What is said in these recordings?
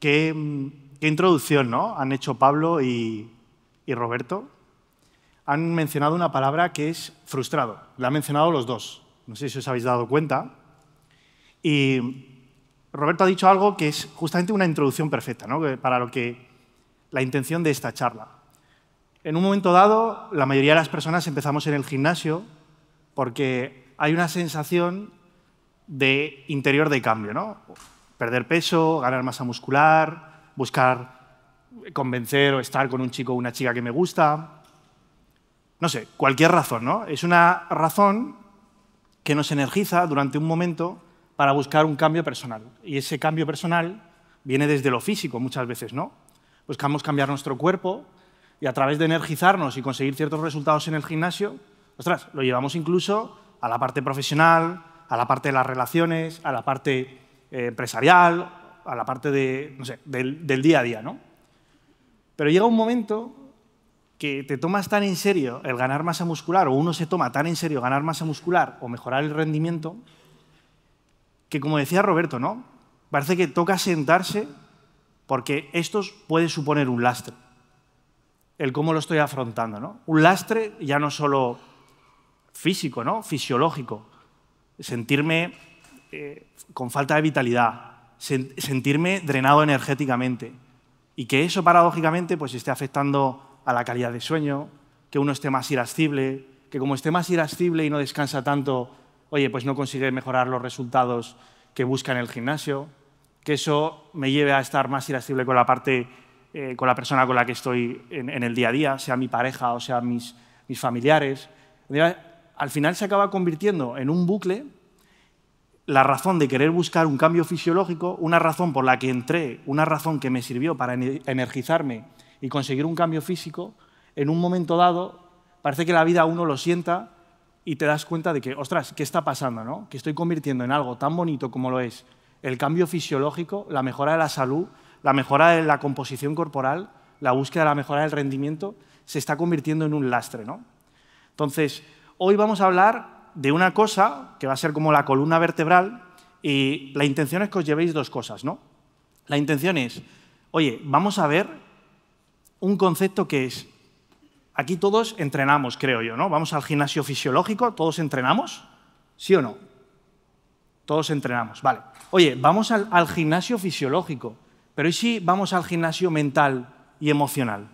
Qué, introducción, Han hecho Pablo y, Roberto. Han mencionado una palabra que es frustrado. La han mencionado los dos. No sé si os habéis dado cuenta. Y Roberto ha dicho algo que es justamente una introducción perfecta ¿no? para lo que la intención de esta charla. En un momento dado, la mayoría de las personas empezamos en el gimnasio porque hay una sensación de interior de cambio perder peso, ganar masa muscular, buscar convencer o estar con un chico o una chica que me gusta. No sé, cualquier razón, ¿no? Es una razón que nos energiza durante un momento para buscar un cambio personal. Y ese cambio personal viene desde lo físico muchas veces, ¿no? Buscamos cambiar nuestro cuerpo y a través de energizarnos y conseguir ciertos resultados en el gimnasio, ostras, lo llevamos incluso a la parte profesional, a la parte de las relaciones, a la parte eh, empresarial, a la parte del, día a día. ¿no? Pero llega un momento que te tomas tan en serio el ganar masa muscular, o uno se toma tan en serio ganar masa muscular o mejorar el rendimiento, que como decía Roberto, ¿no? parece que toca sentarse porque esto puede suponer un lastre, el cómo lo estoy afrontando. ¿no? Un lastre ya no solo físico, ¿no? fisiológico, sentirme eh, con falta de vitalidad, sentirme drenado energéticamente y que eso paradójicamente pues esté afectando a la calidad de sueño, que uno esté más irascible, que como esté más irascible y no descansa tanto, oye, pues no consigue mejorar los resultados que busca en el gimnasio, que eso me lleve a estar más irascible con la parte, eh, con la persona con la que estoy en, el día a día, sea mi pareja o sea mis familiares. Al final se acaba convirtiendo en un bucle la razón de querer buscar un cambio fisiológico, una razón por la que entré, una razón que me sirvió para energizarme y conseguir un cambio físico, en un momento dado parece que la vida a uno lo sienta y te das cuenta de que, ostras, ¿qué está pasando? No? Que estoy convirtiendo en algo tan bonito como lo es el cambio fisiológico, la mejora de la salud, la mejora de la composición corporal, la búsqueda de la mejora del rendimiento, se está convirtiendo en un lastre. ¿no? Entonces, hoy vamos a hablar de una cosa que va a ser como la columna vertebral y la intención es que os llevéis dos cosas, ¿no? La intención es, oye, vamos a ver un concepto que es, aquí todos entrenamos, creo yo, ¿no? Vamos al gimnasio fisiológico, todos entrenamos, ¿sí o no? Todos entrenamos, vale. Oye, vamos al, gimnasio fisiológico, pero ¿y si vamos al gimnasio mental y emocional?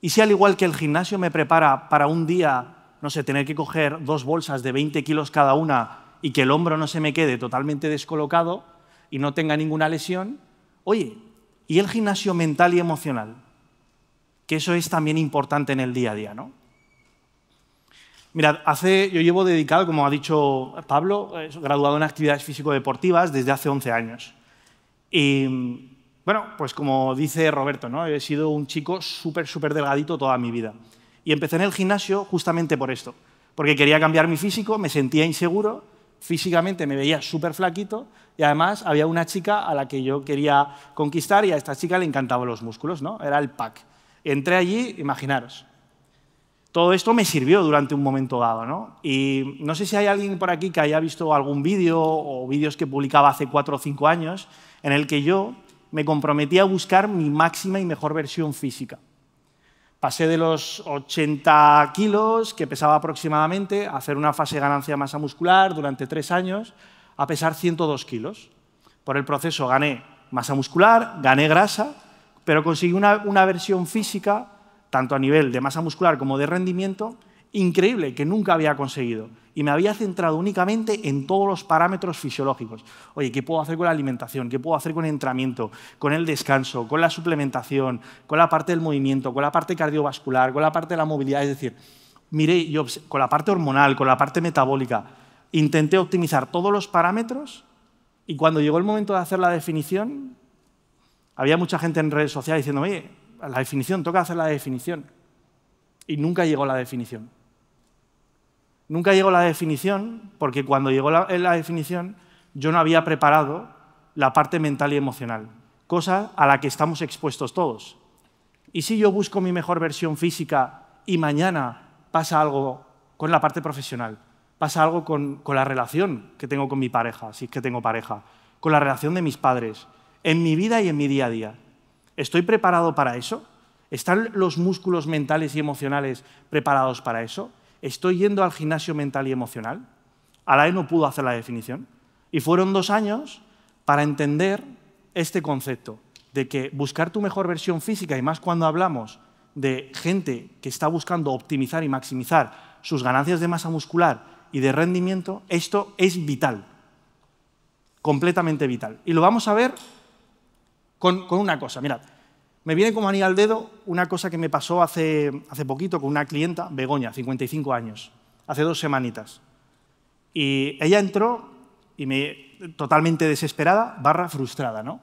¿Y si al igual que el gimnasio me prepara para un día no sé, tener que coger dos bolsas de 20 kilos cada una y que el hombro no se me quede totalmente descolocado y no tenga ninguna lesión. Oye, ¿y el gimnasio mental y emocional? Que eso es también importante en el día a día, ¿no? Mirad, hace, yo llevo dedicado, como ha dicho Pablo, eh, graduado en actividades físico-deportivas desde hace 11 años. Y bueno, pues como dice Roberto, ¿no? he sido un chico súper, súper delgadito toda mi vida. Y empecé en el gimnasio justamente por esto, porque quería cambiar mi físico, me sentía inseguro, físicamente me veía súper flaquito y además había una chica a la que yo quería conquistar y a esta chica le encantaban los músculos, ¿no? Era el pack. Entré allí, imaginaros. Todo esto me sirvió durante un momento dado, ¿no? Y no sé si hay alguien por aquí que haya visto algún vídeo o vídeos que publicaba hace cuatro o cinco años en el que yo me comprometía a buscar mi máxima y mejor versión física. Pasé de los 80 kilos, que pesaba aproximadamente, a hacer una fase de ganancia masa muscular durante tres años, a pesar 102 kilos. Por el proceso gané masa muscular, gané grasa, pero conseguí una, una versión física, tanto a nivel de masa muscular como de rendimiento, increíble que nunca había conseguido. Y me había centrado únicamente en todos los parámetros fisiológicos. Oye, ¿qué puedo hacer con la alimentación? ¿Qué puedo hacer con el entrenamiento? ¿Con el descanso? ¿Con la suplementación? ¿Con la parte del movimiento? ¿Con la parte cardiovascular? ¿Con la parte de la movilidad? Es decir, miré yo con la parte hormonal, con la parte metabólica. Intenté optimizar todos los parámetros y cuando llegó el momento de hacer la definición, había mucha gente en redes sociales diciendo, oye, la definición, toca hacer la definición. Y nunca llegó la definición. Nunca llegó la definición, porque cuando llegó la, definición yo no había preparado la parte mental y emocional, cosa a la que estamos expuestos todos. ¿Y si yo busco mi mejor versión física y mañana pasa algo con la parte profesional? Pasa algo con, con la relación que tengo con mi pareja, si es que tengo pareja, con la relación de mis padres, en mi vida y en mi día a día. ¿Estoy preparado para eso? ¿Están los músculos mentales y emocionales preparados para eso? ¿estoy yendo al gimnasio mental y emocional? Alain e no pudo hacer la definición. Y fueron dos años para entender este concepto de que buscar tu mejor versión física, y más cuando hablamos de gente que está buscando optimizar y maximizar sus ganancias de masa muscular y de rendimiento, esto es vital, completamente vital. Y lo vamos a ver con, una cosa, Mira. Me viene como anillo al dedo una cosa que me pasó hace, hace poquito con una clienta, Begoña, 55 años, hace dos semanitas. Y ella entró y me, totalmente desesperada, barra frustrada, ¿no?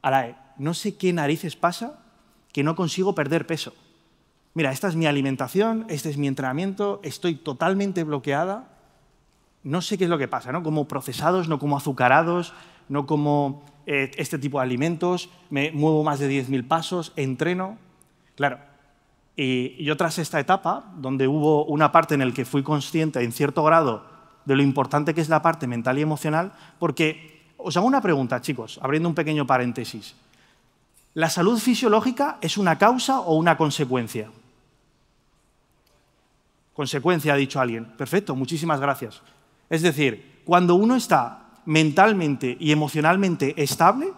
Arae, no sé qué narices pasa que no consigo perder peso. Mira, esta es mi alimentación, este es mi entrenamiento, estoy totalmente bloqueada. No sé qué es lo que pasa, ¿no? Como procesados, no como azucarados, no como eh, este tipo de alimentos, me muevo más de 10.000 pasos, entreno. Claro, y, y yo tras esta etapa, donde hubo una parte en la que fui consciente en cierto grado de lo importante que es la parte mental y emocional, porque os hago una pregunta, chicos, abriendo un pequeño paréntesis. ¿La salud fisiológica es una causa o una consecuencia? Consecuencia, ha dicho alguien. Perfecto, muchísimas gracias. Es decir, cuando uno está mentalmente y emocionalmente estable,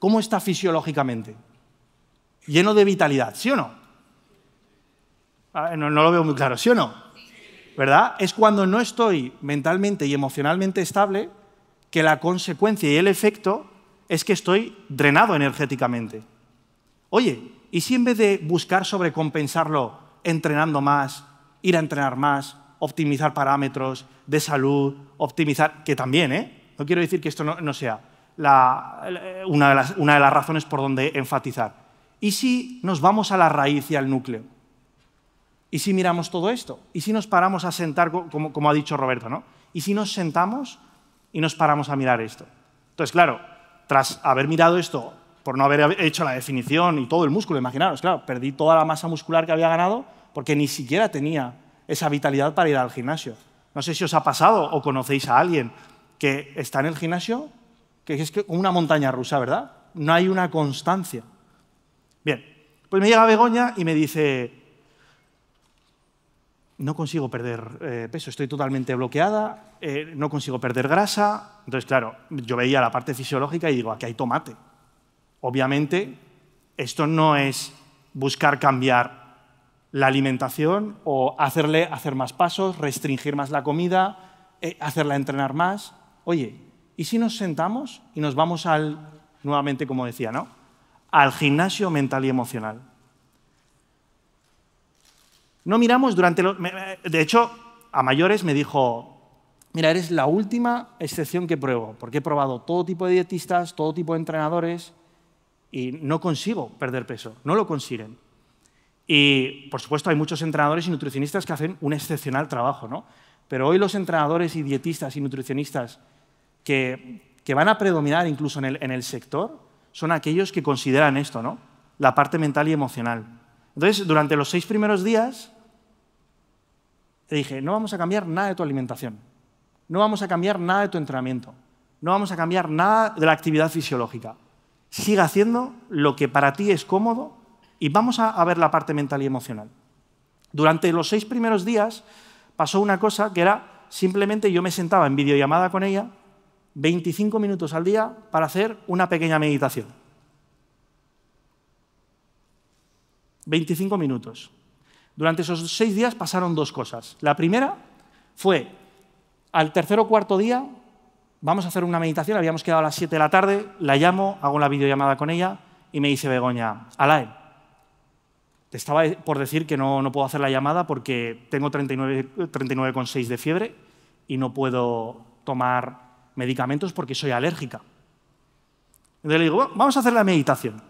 ¿cómo está fisiológicamente? Lleno de vitalidad, ¿sí o ah, no? No, lo veo muy claro, ¿sí o no? ¿Verdad? Es cuando no estoy mentalmente y emocionalmente estable que la consecuencia y el efecto es que estoy drenado energéticamente. Oye, ¿y si en vez de buscar sobrecompensarlo entrenando más, ir a entrenar más, optimizar parámetros de salud, optimizar, que también, ¿eh? No quiero decir que esto no, sea una, de las, razones por donde enfatizar. ¿Y si nos vamos a la raíz y al núcleo? ¿Y si miramos todo esto? ¿Y si nos paramos a sentar, como, ha dicho Roberto, ¿no? ¿Y si nos sentamos y nos paramos a mirar esto? Entonces, claro, tras haber mirado esto, por no haber hecho la definición y todo el músculo, imaginaros, claro, perdí toda la masa muscular que había ganado porque ni siquiera tenía esa vitalidad para ir al gimnasio. No sé si os ha pasado o conocéis a alguien que está en el gimnasio, que es como una montaña rusa, ¿verdad? No hay una constancia. Bien, pues me llega Begoña y me dice, no consigo perder eh, peso, estoy totalmente bloqueada, eh, no consigo perder grasa. Entonces, claro, yo veía la parte fisiológica y digo, aquí hay tomate. Obviamente, esto no es buscar cambiar la alimentación o hacerle hacer más pasos, restringir más la comida, eh, hacerla entrenar más oye, ¿y si nos sentamos y nos vamos al, nuevamente como decía, ¿no? Al gimnasio mental y emocional. No miramos durante los... De hecho, a mayores me dijo, mira, eres la última excepción que pruebo, porque he probado todo tipo de dietistas, todo tipo de entrenadores y no consigo perder peso, no lo consiguen. Y, por supuesto, hay muchos entrenadores y nutricionistas que hacen un excepcional trabajo, ¿no? Pero hoy los entrenadores y dietistas y nutricionistas que, van a predominar incluso en el, sector son aquellos que consideran esto, ¿no? La parte mental y emocional. Entonces, durante los seis primeros días, dije, no vamos a cambiar nada de tu alimentación, no vamos a cambiar nada de tu entrenamiento, no vamos a cambiar nada de la actividad fisiológica. Sigue haciendo lo que para ti es cómodo y vamos a, a ver la parte mental y emocional. Durante los seis primeros días pasó una cosa que era simplemente yo me sentaba en videollamada con ella 25 minutos al día para hacer una pequeña meditación. 25 minutos. Durante esos seis días pasaron dos cosas. La primera fue, al tercer o cuarto día, vamos a hacer una meditación, habíamos quedado a las 7 de la tarde, la llamo, hago la videollamada con ella y me dice Begoña, Alain, te estaba por decir que no, no puedo hacer la llamada porque tengo 39,6 de fiebre y no puedo tomar medicamentos porque soy alérgica. Entonces le digo, vamos a hacer la meditación.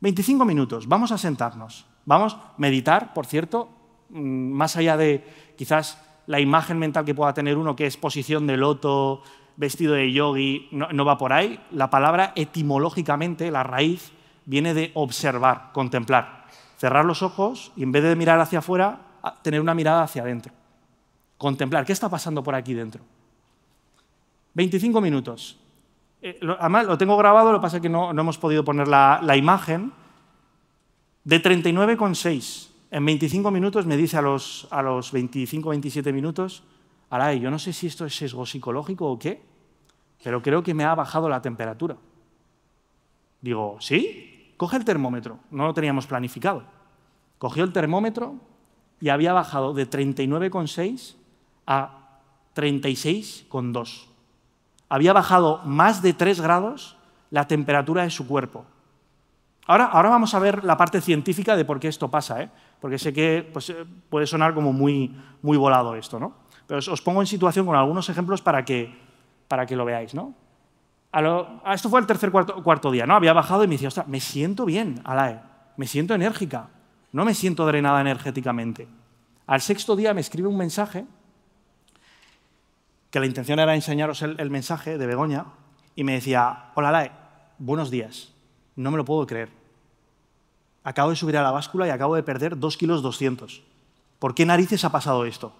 25 minutos, vamos a sentarnos. Vamos a meditar, por cierto, mm, más allá de quizás la imagen mental que pueda tener uno, que es posición de loto, vestido de yogi, no, no va por ahí. La palabra etimológicamente, la raíz, viene de observar, contemplar. Cerrar los ojos y en vez de mirar hacia afuera, tener una mirada hacia adentro. Contemplar, ¿qué está pasando por aquí dentro? 25 minutos. Eh, lo, además, lo tengo grabado, lo que pasa es que no, hemos podido poner la, imagen. De 39,6 en 25 minutos me dice a los, a los 25, 27 minutos, Aray, yo no sé si esto es sesgo psicológico o qué, pero creo que me ha bajado la temperatura. Digo, ¿sí? Coge el termómetro. No lo teníamos planificado. Cogió el termómetro y había bajado de 39,6 a 36,2 había bajado más de 3 grados la temperatura de su cuerpo. Ahora, ahora vamos a ver la parte científica de por qué esto pasa, ¿eh? porque sé que pues, eh, puede sonar como muy, muy volado esto, ¿no? Pero os, pongo en situación con algunos ejemplos para que, lo veáis, ¿no? esto fue el tercer cuarto, cuarto, día, ¿no? Había bajado y me decía, me siento bien, Alae, me siento enérgica, no me siento drenada energéticamente. Al sexto día me escribe un mensaje que la intención era enseñaros el, mensaje de Begoña, y me decía, hola Lae, buenos días, no me lo puedo creer. Acabo de subir a la báscula y acabo de perder 2 kilos 200. ¿Por qué narices ha pasado esto?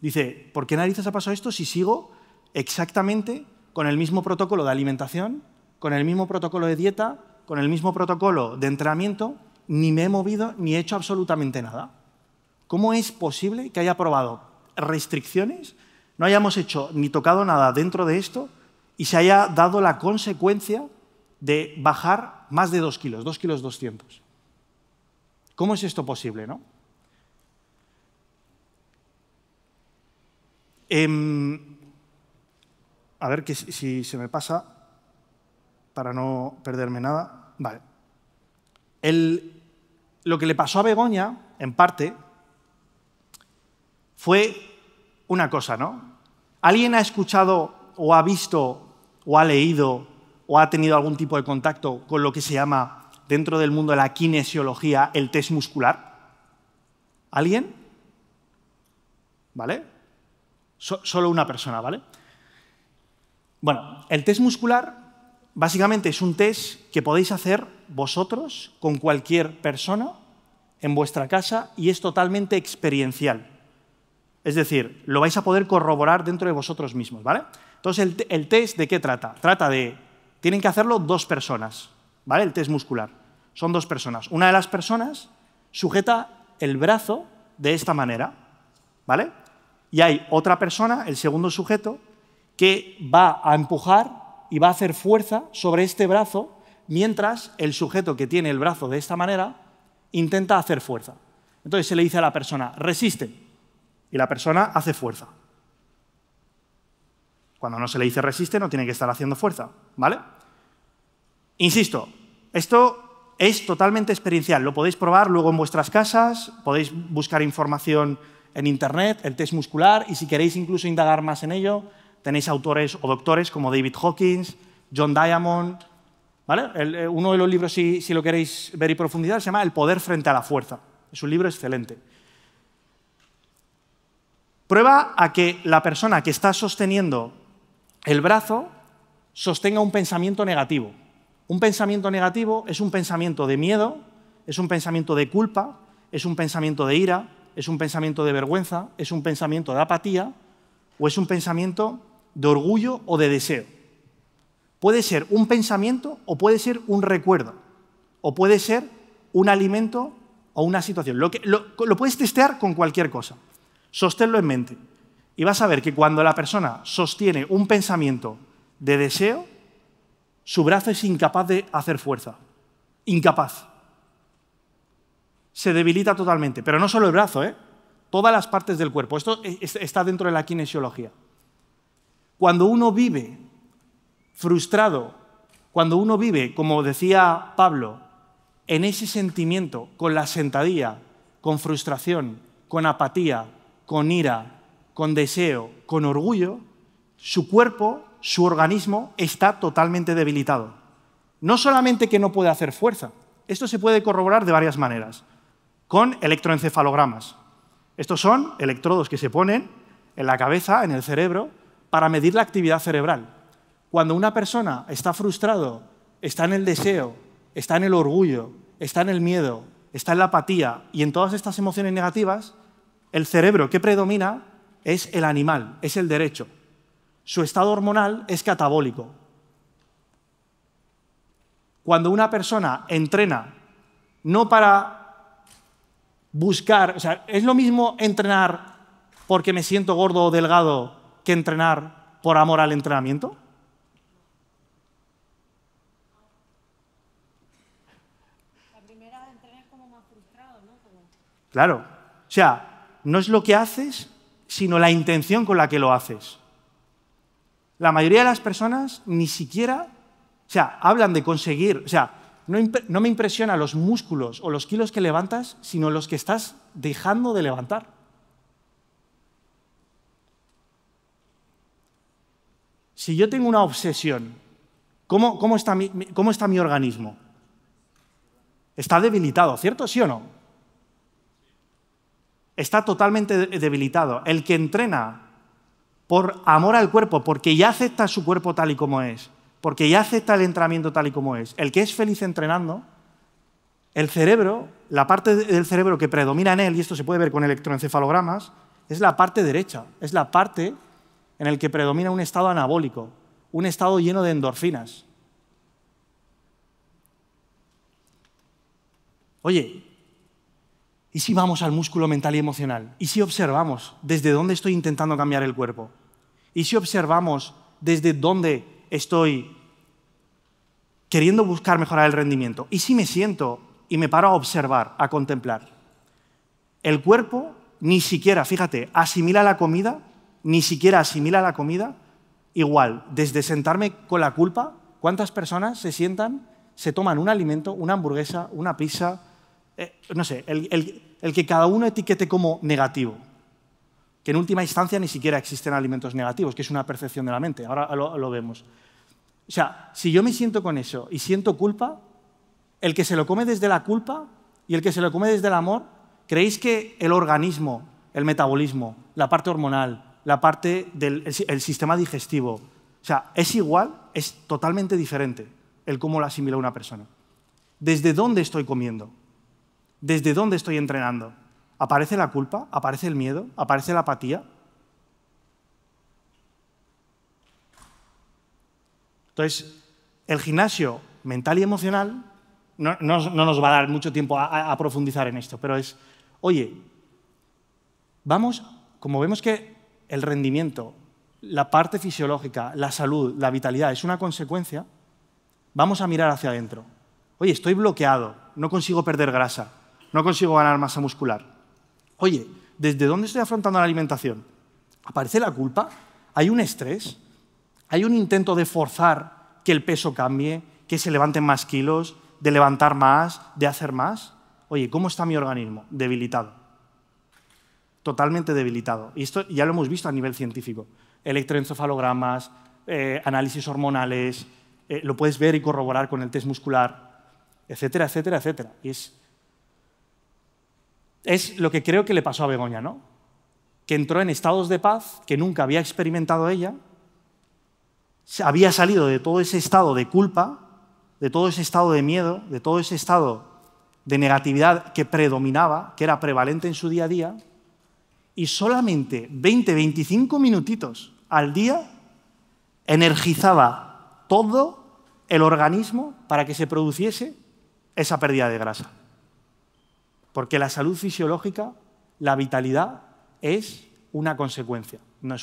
Dice, ¿por qué narices ha pasado esto si sigo exactamente con el mismo protocolo de alimentación, con el mismo protocolo de dieta, con el mismo protocolo de entrenamiento, ni me he movido ni he hecho absolutamente nada? ¿Cómo es posible que haya probado restricciones no hayamos hecho ni tocado nada dentro de esto y se haya dado la consecuencia de bajar más de dos kilos, dos kilos doscientos. ¿Cómo es esto posible? No? Em, a ver que si, se me pasa para no perderme nada. Vale. lo que le pasó a Begoña, en parte, fue una cosa, ¿no? ¿Alguien ha escuchado o ha visto o ha leído o ha tenido algún tipo de contacto con lo que se llama dentro del mundo de la kinesiología el test muscular? ¿Alguien? ¿Vale? solo una persona, ¿vale? Bueno, el test muscular básicamente es un test que podéis hacer vosotros con cualquier persona en vuestra casa y es totalmente experiencial. Es decir, lo vais a poder corroborar dentro de vosotros mismos, ¿vale? Entonces, el, el, test de qué trata? Trata de, tienen que hacerlo dos personas, ¿vale? El test muscular. Son dos personas. Una de las personas sujeta el brazo de esta manera, ¿vale? Y hay otra persona, el segundo sujeto, que va a empujar y va a hacer fuerza sobre este brazo mientras el sujeto que tiene el brazo de esta manera intenta hacer fuerza. Entonces se le dice a la persona, resiste, y la persona hace fuerza. Cuando no se le dice resiste, no tiene que estar haciendo fuerza, ¿vale? Insisto, esto es totalmente experiencial, lo podéis probar luego en vuestras casas, podéis buscar información en internet, el test muscular, y si queréis incluso indagar más en ello, tenéis autores o doctores como David Hawkins, John Diamond, ¿vale? Eh, uno de los libros, si, si lo queréis ver y profundizar, se llama El poder frente a la fuerza. Es un libro excelente. Prueba a que la persona que está sosteniendo el brazo sostenga un pensamiento negativo. Un pensamiento negativo es un pensamiento de miedo, es un pensamiento de culpa, es un pensamiento de ira, es un pensamiento de vergüenza, es un pensamiento de apatía o es un pensamiento de orgullo o de deseo. Puede ser un pensamiento o puede ser un recuerdo o puede ser un alimento o una situación. Lo, puedes testear con cualquier cosa. Sosténlo en mente. Y vas a ver que cuando la persona sostiene un pensamiento de deseo, su brazo es incapaz de hacer fuerza. Incapaz. Se debilita totalmente. Pero no solo el brazo, ¿eh? todas las partes del cuerpo. Esto está dentro de la kinesiología. Cuando uno vive frustrado, cuando uno vive, como decía Pablo, en ese sentimiento, con la sentadilla, con frustración, con apatía, con ira, con deseo, con orgullo, su cuerpo, su organismo está totalmente debilitado. No solamente que no puede hacer fuerza, esto se puede corroborar de varias maneras, con electroencefalogramas. Estos son electrodos que se ponen en la cabeza, en el cerebro, para medir la actividad cerebral. Cuando una persona está frustrado, está en el deseo, está en el orgullo, está en el miedo, está en la apatía y en todas estas emociones negativas, el cerebro que predomina es el animal, es el derecho. Su estado hormonal es catabólico. Cuando una persona entrena no para buscar, o sea, es lo mismo entrenar porque me siento gordo o delgado que entrenar por amor al entrenamiento. La primera como más frustrado, ¿no? Claro. O sea, no es lo que haces, sino la intención con la que lo haces. La mayoría de las personas ni siquiera, o sea, hablan de conseguir, o sea, no, me impresiona los músculos o los kilos que levantas, sino los que estás dejando de levantar. Si yo tengo una obsesión, ¿cómo, está, mi, cómo está mi organismo? Está debilitado, ¿cierto? ¿Sí o no? está totalmente debilitado. El que entrena por amor al cuerpo, porque ya acepta su cuerpo tal y como es, porque ya acepta el entrenamiento tal y como es, el que es feliz entrenando, el cerebro, la parte del cerebro que predomina en él, y esto se puede ver con electroencefalogramas, es la parte derecha, es la parte en la que predomina un estado anabólico, un estado lleno de endorfinas. Oye, ¿Y si vamos al músculo mental y emocional? ¿Y si observamos desde dónde estoy intentando cambiar el cuerpo? ¿Y si observamos desde dónde estoy queriendo buscar mejorar el rendimiento? ¿Y si me siento y me paro a observar, a contemplar? El cuerpo ni siquiera, fíjate, asimila la comida, ni siquiera asimila la comida. Igual, desde sentarme con la culpa, ¿cuántas personas se sientan, se toman un alimento, una hamburguesa, una pizza, eh, no sé, el, que cada uno etiquete como negativo, que en última instancia ni siquiera existen alimentos negativos, que es una percepción de la mente, ahora lo, vemos. O sea, si yo me siento con eso y siento culpa, el que se lo come desde la culpa y el que se lo come desde el amor, ¿creéis que el organismo, el metabolismo, la parte hormonal, la parte del sistema digestivo, o sea, es igual, es totalmente diferente el cómo lo asimila una persona? ¿Desde dónde estoy comiendo? ¿Desde dónde estoy entrenando? ¿Aparece la culpa? ¿Aparece el miedo? ¿Aparece la apatía? Entonces, el gimnasio mental y emocional, no, nos va a dar mucho tiempo a, a profundizar en esto, pero es, oye, vamos, como vemos que el rendimiento, la parte fisiológica, la salud, la vitalidad es una consecuencia, vamos a mirar hacia adentro. Oye, estoy bloqueado, no consigo perder grasa no consigo ganar masa muscular. Oye, ¿desde dónde estoy afrontando la alimentación? ¿Aparece la culpa? ¿Hay un estrés? ¿Hay un intento de forzar que el peso cambie, que se levanten más kilos, de levantar más, de hacer más? Oye, ¿cómo está mi organismo? Debilitado. Totalmente debilitado. Y esto ya lo hemos visto a nivel científico. Electroencefalogramas, eh, análisis hormonales, eh, lo puedes ver y corroborar con el test muscular, etcétera, etcétera, etcétera. Y es es lo que creo que le pasó a Begoña, ¿no? Que entró en estados de paz que nunca había experimentado ella, había salido de todo ese estado de culpa, de todo ese estado de miedo, de todo ese estado de negatividad que predominaba, que era prevalente en su día a día, y solamente 20, 25 minutitos al día energizaba todo el organismo para que se produciese esa pérdida de grasa. Porque la salud fisiológica, la vitalidad, es una consecuencia, no